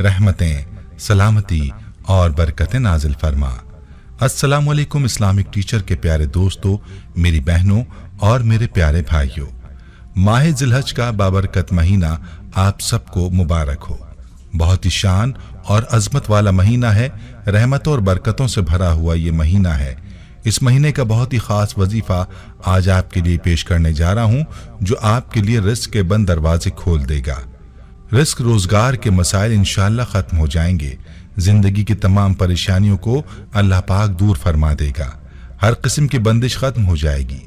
रहमतें सलामती और बरकतें नाजिल फरमा अस्सलाम वालेकुम इस्लामिक टीचर के प्यारे दोस्तों मेरी बहनों और मेरे प्यारे भाइयों माह जिलहज का बाबरकत महीना आप सबको मुबारक हो बहुत ही शान और अजमत वाला महीना है रहमत और बरकतों से भरा हुआ ये महीना है इस महीने का बहुत ही ख़ास वजीफ़ा आज आपके लिए पेश करने जा रहा हूँ जो आपके लिए रिस्क के बंद दरवाजे खोल देगा रिस्क रोजगार के मसाइल इनशाला ख़त्म हो जाएंगे जिंदगी की तमाम परेशानियों को अल्लाह पाक दूर फरमा देगा हर किस्म की बंदिश ख़त्म हो जाएगी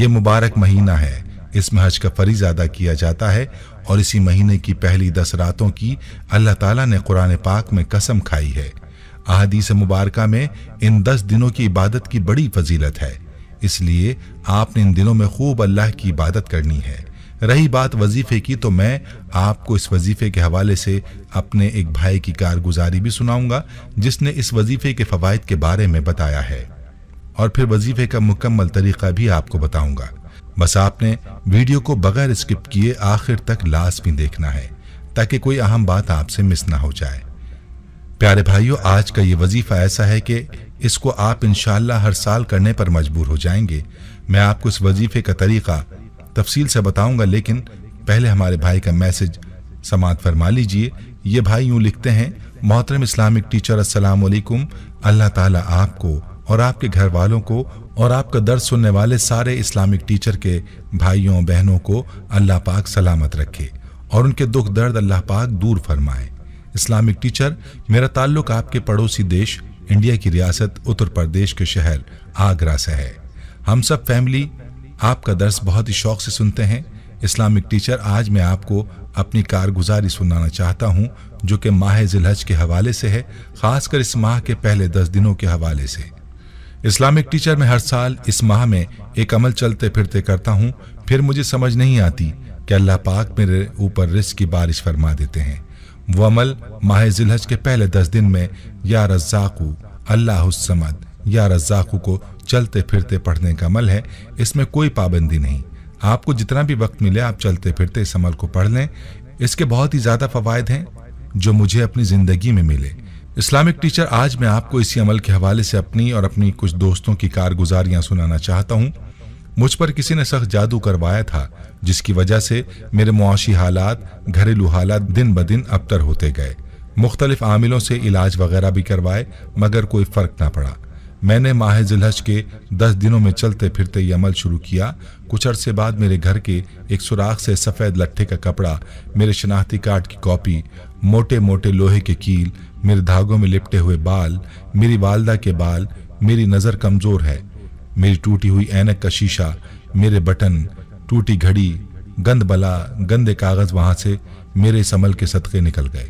ये मुबारक महीना है इसमें हज का फरीज अदा किया जाता है और इसी महीने की पहली दस रातों की अल्लाह ताला ने कुरान पाक में कसम खाई है अहदीस मुबारक में इन दस दिनों की इबादत की बड़ी फजीलत है इसलिए आपने इन दिनों में खूब अल्लाह की इबादत करनी है रही बात वजीफे की तो मैं आपको इस वजीफे के हवाले से अपने एक भाई की कारगुजारी भी सुनाऊंगा जिसने इस वजीफे के फ़वाद के बारे में बताया है और फिर वजीफे का मुकम्मल तरीका भी आपको बताऊंगा बस आपने वीडियो को बगैर स्किप किए आखिर तक लाजमी देखना है ताकि कोई अहम बात आपसे मिस ना हो जाए प्यारे भाइयों आज का ये वजीफा ऐसा है कि इसको आप इनशाला हर साल करने पर मजबूर हो जाएंगे मैं आपको इस वजीफे का तरीका तफसील से बताऊंगा लेकिन पहले हमारे भाई का मैसेज समात फरमा लीजिए ये भाई यूं लिखते हैं मोहतरम इस्लामिक टीचर अस्सलाम वालेकुम अल्लाह ताला आपको और आपके घर वालों को और आपका दर्द सुनने वाले सारे इस्लामिक टीचर के भाइयों बहनों को अल्लाह पाक सलामत रखे और उनके दुख दर्द अल्लाह पाक दूर फरमाए इस्लामिक टीचर मेरा ताल्लुक आपके पड़ोसी देश इंडिया की रियासत उत्तर प्रदेश के शहर आगरा से है हम सब फैमिली आपका दर्स बहुत ही शौक से सुनते हैं इस्लामिक टीचर आज मैं आपको अपनी कारगुजारी सुनाना चाहता हूँ जो कि माह जिलहज के हवाले से है ख़ासकर इस माह के पहले दस दिनों के हवाले से इस्लामिक टीचर में हर साल इस माह में एक अमल चलते फिरते करता हूँ फिर मुझे समझ नहीं आती कि अल्लाह पाक मेरे ऊपर रिस्क की बारिश फरमा देते हैं वो अमल माह जिलहज के पहले दस दिन में या रज्जाकू अल्लाह समद या रज्जाकू को चलते फिरते पढ़ने का अमल है इसमें कोई पाबंदी नहीं आपको जितना भी वक्त मिले आप चलते फिरते इस अमल को पढ़ लें इसके बहुत ही ज़्यादा फवायद हैं जो मुझे अपनी ज़िंदगी में मिले इस्लामिक टीचर आज मैं आपको इसी अमल के हवाले से अपनी और अपनी कुछ दोस्तों की कारगुजारियाँ सुनाना चाहता हूँ मुझ पर किसी ने सख्त जादू करवाया था जिसकी वजह से मेरे मुआशी हालात घरेलू हालात दिन ब दिन अबतर होते गए मुख्तलिफ आमिलों से इलाज वगैरह भी करवाए मगर कोई फ़र्क ना पड़ा मैंने माह जिलहज के दस दिनों में चलते फिरते ये अमल शुरू किया कुछ अरसे बाद मेरे घर के एक सुराख से सफ़ेद लट्ठे का कपड़ा मेरे शनाख्ती कार्ड की कॉपी मोटे मोटे लोहे के कील मेरे धागों में लिपटे हुए बाल मेरी वालदा के बाल मेरी नज़र कमज़ोर है मेरी टूटी हुई ऐनक का शीशा मेरे बटन टूटी घड़ी गंद बला गंदे कागज़ वहाँ से मेरे इस अमल के सदक़े निकल गए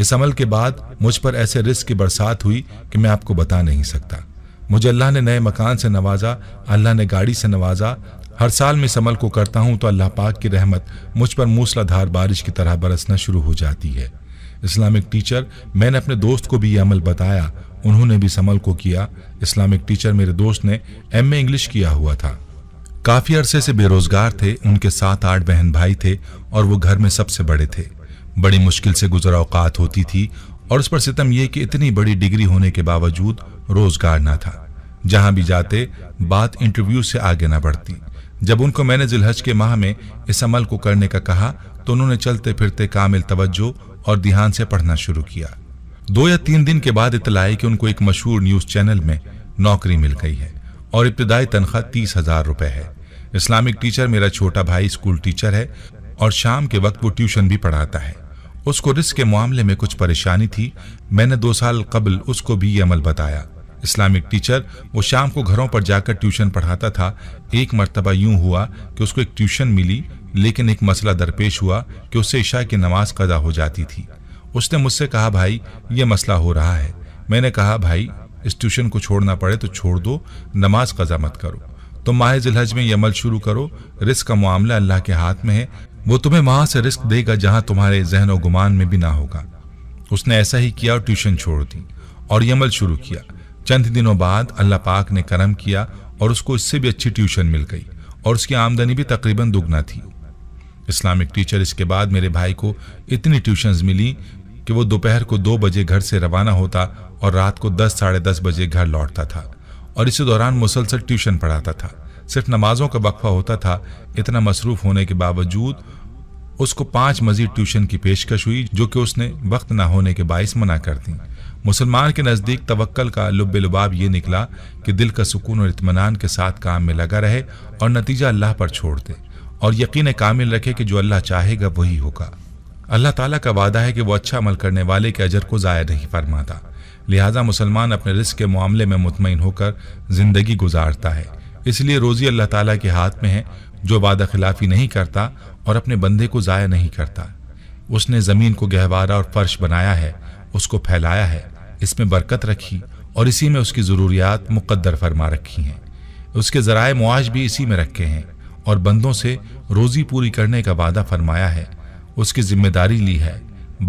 इस अमल के बाद मुझ पर ऐसे रिस्क की बरसात हुई कि मैं आपको बता नहीं सकता मुझे अल्लाह ने नए मकान से नवाजा अल्लाह ने गाड़ी से नवाजा हर साल मैं इस अमल को करता हूँ तो अल्लाह पाक की रहमत मुझ पर मूसलाधार बारिश की तरह बरसना शुरू हो जाती है इस्लामिक टीचर मैंने अपने दोस्त को भी ये अमल बताया उन्होंने भी इस अमल को किया इस्लामिक टीचर मेरे दोस्त ने एम इंग्लिश किया हुआ था काफ़ी अरसे से बेरोजगार थे उनके सात आठ बहन भाई थे और वो घर में सबसे बड़े थे बड़ी मुश्किल से गुजर अवकात होती थी और उस पर सितम ये कि इतनी बड़ी डिग्री होने के बावजूद रोजगार ना था जहां भी जाते बात इंटरव्यू से आगे ना बढ़ती जब उनको मैंने जिलहज के माह में इस अमल को करने का कहा तो उन्होंने चलते फिरते कामिल तवज्जो और ध्यान से पढ़ना शुरू किया दो या तीन दिन के बाद इतलाई कि उनको एक मशहूर न्यूज चैनल में नौकरी मिल गई है और इब्तदाई तनख्वाह तीस हजार रुपए है इस्लामिक टीचर मेरा छोटा भाई स्कूल टीचर है और शाम के वक्त वो ट्यूशन भी पढ़ाता है उसको रिस्क के मामले में कुछ परेशानी थी मैंने दो साल कबल उसको भी ये अमल बताया इस्लामिक टीचर वो शाम को घरों पर जाकर ट्यूशन पढ़ाता था एक मरतबा यूं हुआ कि उसको एक ट्यूशन मिली लेकिन एक मसला दरपेश हुआ कि उससे ईशा की नमाज कदा हो जाती थी उसने मुझसे कहा भाई ये मसला हो रहा है मैंने कहा भाई इस ट्यूशन को छोड़ना पड़े तो छोड़ दो नमाज कजा मत करो तो माह जिलहज में यह अमल शुरू करो रिस्क का मामला अल्लाह के हाथ में है वो तुम्हें वहां से रिस्क देगा जहां तुम्हारे जहन व गुमान में भी ना होगा उसने ऐसा ही किया और ट्यूशन छोड़ दी और ये अमल शुरू किया चंद दिनों बाद अल्लाह पाक ने करम किया और उसको इससे भी अच्छी ट्यूशन मिल गई और उसकी आमदनी भी तकरीबन दुगना थी इस्लामिक टीचर इसके बाद मेरे भाई को इतनी ट्यूशन्स मिली कि वो दोपहर को दो बजे घर से रवाना होता और रात को दस साढ़े दस बजे घर लौटता था और इसी दौरान मुसलसल ट्यूशन पढ़ाता था सिर्फ नमाजों का वक्फा होता था इतना मसरूफ होने के बावजूद उसको पांच मजीद ट्यूशन की पेशकश हुई जो कि उसने वक्त ना होने के बायस मना कर दी मुसलमान के नज़दीक तवक्ल का लुब लुबाब ये निकला कि दिल का सुकून और इतमान के साथ काम में लगा रहे और नतीजा अल्लाह पर छोड़ दे और यकीन कामिल रखे कि जो अल्लाह चाहेगा वही होगा अल्लाह ताला का वादा है कि वो अच्छा अमल करने वाले के अजर को ज़ाया नहीं फरमाता लिहाजा मुसलमान अपने रिस्क के मामले में मुतमिन होकर ज़िंदगी गुजारता है इसलिए रोज़ी अल्लाह ताला के हाथ में है जो वादा खिलाफी नहीं करता और अपने बंदे को ज़ाया नहीं करता उसने ज़मीन को गहवारा और फर्श बनाया है उसको फैलाया है इसमें बरकत रखी और इसी में उसकी ज़रूरियात मुकद्दर फरमा रखी हैं उसके ज़राए मुआज भी इसी में रखे हैं और बंदों से रोज़ी पूरी करने का वादा फरमाया है उसकी जिम्मेदारी ली है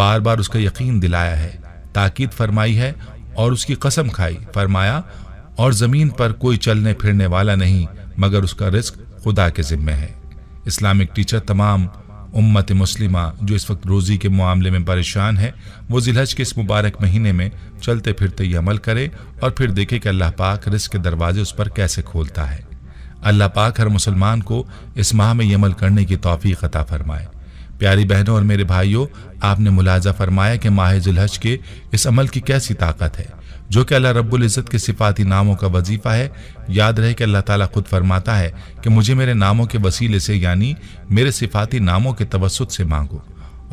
बार बार उसका यकीन दिलाया है ताकीद फरमाई है और उसकी कसम खाई फरमाया और ज़मीन पर कोई चलने फिरने वाला नहीं मगर उसका रिस्क खुदा के ज़िम्मे है इस्लामिक टीचर तमाम उम्मत मुस्लिमा जो इस वक्त रोज़ी के मामले में परेशान है वो जिलहज के इस मुबारक महीने में चलते फिरते ही अमल करे और फिर देखे कि अल्लाह पाक रिस्क के दरवाजे उस पर कैसे खोलता है अल्लाह पाक हर मुसलमान को इस माह में अमल करने की तोफ़ी अता फरमाए प्यारी बहनों और मेरे भाइयों आपने मुलाजा फरमाया कि माह जुलहज के इस अमल की कैसी ताकत है जो कि अल्लाह रब्बुल इज़्ज़त के सिफाती नामों का वजीफ़ा है याद रहे कि अल्लाह ताला खुद फरमाता है कि मुझे मेरे नामों के वसीले से यानी मेरे सिफाती नामों के तवसत से मांगो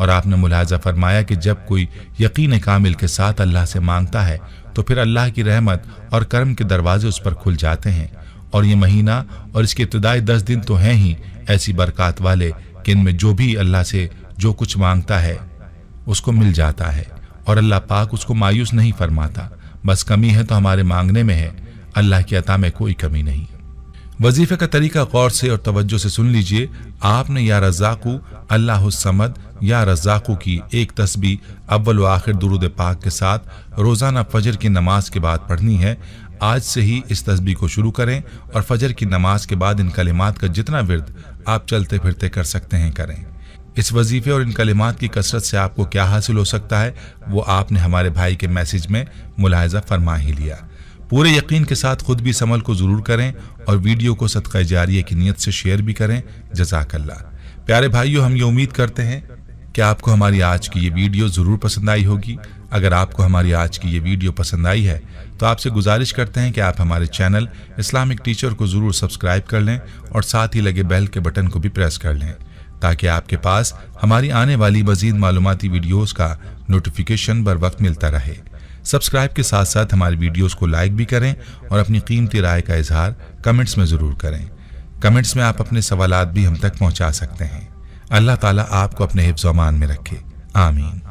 और आपने मुलाजा फरमाया कि जब कोई यकीन कामिल के साथ अल्लाह से मांगता है तो फिर अल्लाह की रहमत और कर्म के दरवाजे उस पर खुल जाते हैं और ये महीना और इसके इब्तदाई दस दिन तो हैं ही ऐसी बरक़ात वाले कि इनमें जो भी अल्लाह से जो कुछ मांगता है उसको मिल जाता है और अल्लाह पाक उसको मायूस नहीं फरमाता बस कमी है तो हमारे मांगने में है अल्लाह की अता में कोई कमी नहीं वजीफे का तरीका गौर से और तवज्जो से सुन लीजिए आपने या रज़ाकू अल्लाह समद या रज़ाकू की एक तस्बी अव्वल आखिर दुरुद पाक के साथ रोज़ाना फजर की नमाज के बाद पढ़नी है आज से ही इस तस्बी को शुरू करें और फजर की नमाज के बाद इन कलिमात का जितना विरद आप चलते फिरते कर सकते हैं करें इस वजीफे और इन कलिमात की कसरत से आपको क्या हासिल हो सकता है वो आपने हमारे भाई के मैसेज में मुलाहजा फरमा ही लिया पूरे यकीन के साथ खुद भी इस अमल को ज़रूर करें और वीडियो को सदका जारी की नीयत से शेयर भी करें जजाकल्ला प्यारे भाइयों हम ये उम्मीद करते हैं कि आपको हमारी आज की ये वीडियो ज़रूर पसंद आई होगी अगर आपको हमारी आज की ये वीडियो पसंद आई है तो आपसे गुजारिश करते हैं कि आप हमारे चैनल इस्लामिक टीचर को ज़रूर सब्सक्राइब कर लें और साथ ही लगे बेल के बटन को भी प्रेस कर लें ताकि आपके पास हमारी आने वाली मजीद मालूमती वीडियोस का नोटिफिकेशन बर वक्त मिलता रहे सब्सक्राइब के साथ साथ हमारी वीडियोस को लाइक भी करें और अपनी कीमती राय का इजहार कमेंट्स में ज़रूर करें कमेंट्स में आप अपने सवाल भी हम तक पहुँचा सकते हैं अल्लाह ताला आपको अपने हिफ्ज़ अमान में रखे आमीन